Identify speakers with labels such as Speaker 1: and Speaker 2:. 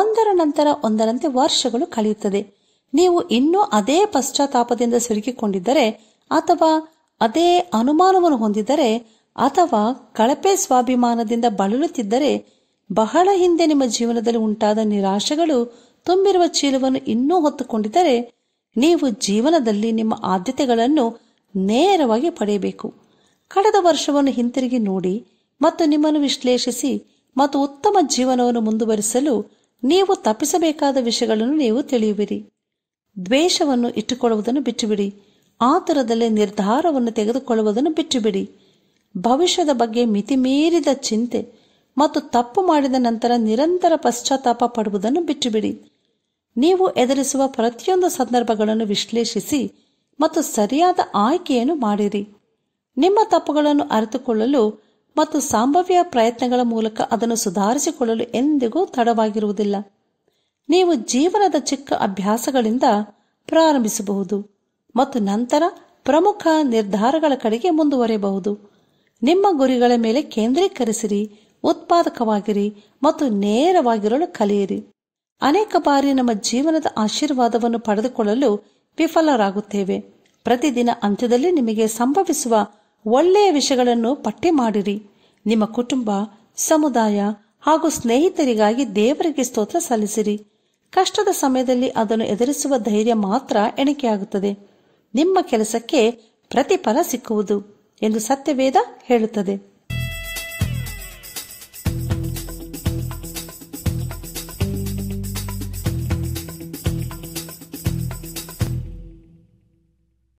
Speaker 1: ಒಂದರ ನಂತರ ಒಂದರಂತೆ ವರ್ಷಗಳು ಕಳೆಯುತ್ತದೆ ನೀವು ಇನ್ನೂ ಅದೇ ಪಶ್ಚಾತ್ತಾಪದಿಂದ ಸಿಲುಕಿಕೊಂಡಿದ್ದರೆ ಅಥವಾ ಅದೇ ಅನುಮಾನವನ್ನು ಹೊಂದಿದ್ದರೆ ಅಥವಾ ಕಳಪೆ ಸ್ವಾಭಿಮಾನದಿಂದ ಬಳಲುತ್ತಿದ್ದರೆ ಬಹಳ ಹಿಂದೆ ನಿಮ್ಮ ಜೀವನದಲ್ಲಿ ಉಂಟಾದ ನಿರಾಶೆಗಳು ತುಂಬಿರುವ ಚೀಲವನ್ನು ಇನ್ನೂ ಹೊತ್ತುಕೊಂಡಿದ್ದರೆ ನೀವು ಜೀವನದಲ್ಲಿ ನಿಮ್ಮ ಆದ್ಯತೆಗಳನ್ನು ನೇರವಾಗಿ ಪಡೆಯಬೇಕು ಕಳೆದ ವರ್ಷವನ್ನು ಹಿಂತಿರುಗಿ ನೋಡಿ ಮತ್ತು ನಿಮ್ಮನ್ನು ವಿಶ್ಲೇಷಿಸಿ ಮತ್ತು ಉತ್ತಮ ಜೀವನವನ್ನು ಮುಂದುವರಿಸಲು ನೀವು ತಪ್ಪಿಸಬೇಕಾದ ವಿಷಯಗಳನ್ನು ನೀವು ತಿಳಿಯುವಿರಿ ದ್ವೇಷವನ್ನು ಇಟ್ಟುಕೊಳ್ಳುವುದನ್ನು ಬಿಟ್ಟುಬಿಡಿ ಆ ನಿರ್ಧಾರವನ್ನು ತೆಗೆದುಕೊಳ್ಳುವುದನ್ನು ಬಿಟ್ಟುಬಿಡಿ ಭವಿಷ್ಯದ ಬಗ್ಗೆ ಮಿತಿಮೀರಿದ ಚಿಂತೆ ಮತ್ತು ತಪ್ಪು ಮಾಡಿದ ನಂತರ ನಿರಂತರ ಪಶ್ಚಾತ್ತಾಪ ಪಡುವುದನ್ನು ಬಿಟ್ಟುಬಿಡಿ ನೀವು ಎದುರಿಸುವ ಪ್ರತಿಯೊಂದು ಸಂದರ್ಭಗಳನ್ನು ವಿಶ್ಲೇಷಿಸಿ ಮತ್ತು ಸರಿಯಾದ ಆಯ್ಕೆಯನ್ನು ಮಾಡಿರಿ ನಿಮ್ಮ ತಪ್ಪುಗಳನ್ನು ಅರಿತುಕೊಳ್ಳಲು ಮತ್ತು ಸಂಭವ್ಯ ಪ್ರಯತ್ನಗಳ ಮೂಲಕ ಅದನ್ನು ಸುಧಾರಿಸಿಕೊಳ್ಳಲು ಎಂದಿಗೂ ತಡವಾಗಿರುವುದಿಲ್ಲ ನೀವು ಜೀವನದ ಚಿಕ್ಕ ಅಭ್ಯಾಸಗಳಿಂದ ಪ್ರಾರಂಭಿಸಬಹುದು ಮತ್ತು ನಂತರ ಪ್ರಮುಖ ನಿರ್ಧಾರಗಳ ಕಡೆಗೆ ಮುಂದುವರಿಯಬಹುದು ನಿಮ್ಮ ಗುರಿಗಳ ಮೇಲೆ ಕೇಂದ್ರೀಕರಿಸಿರಿ ಉತ್ಪಾದಕವಾಗಿರಿ ಮತ್ತು ನೇರವಾಗಿರಲು ಕಲಿಯಿರಿ ಅನೇಕ ಬಾರಿ ನಮ್ಮ ಜೀವನದ ಆಶೀರ್ವಾದವನ್ನು ಪಡೆದುಕೊಳ್ಳಲು ವಿಫಲರಾಗುತ್ತೇವೆ ಪ್ರತಿದಿನ ಅಂತ್ಯದಲ್ಲಿ ನಿಮಗೆ ಸಂಭವಿಸುವ ಒಳ್ಳೆಯ ವಿಷಯಗಳನ್ನು ಪಟ್ಟಿ ಮಾಡಿರಿ ನಿಮ್ಮ ಕುಟುಂಬ ಸಮುದಾಯ ಹಾಗೂ ಸ್ನೇಹಿತರಿಗಾಗಿ ದೇವರಿಗೆ ಸ್ತೋತ್ರ ಸಲ್ಲಿಸಿರಿ ಕಷ್ಟದ ಸಮಯದಲ್ಲಿ ಅದನ್ನು ಎದುರಿಸುವ ಧೈರ್ಯ ಮಾತ್ರ ಎಣಿಕೆಯಾಗುತ್ತದೆ ನಿಮ್ಮ ಕೆಲಸಕ್ಕೆ ಪ್ರತಿಫಲ ಸಿಕ್ಕುವುದು ಎಂದು ಸತ್ಯವೇದ ಹೇಳುತ್ತದೆ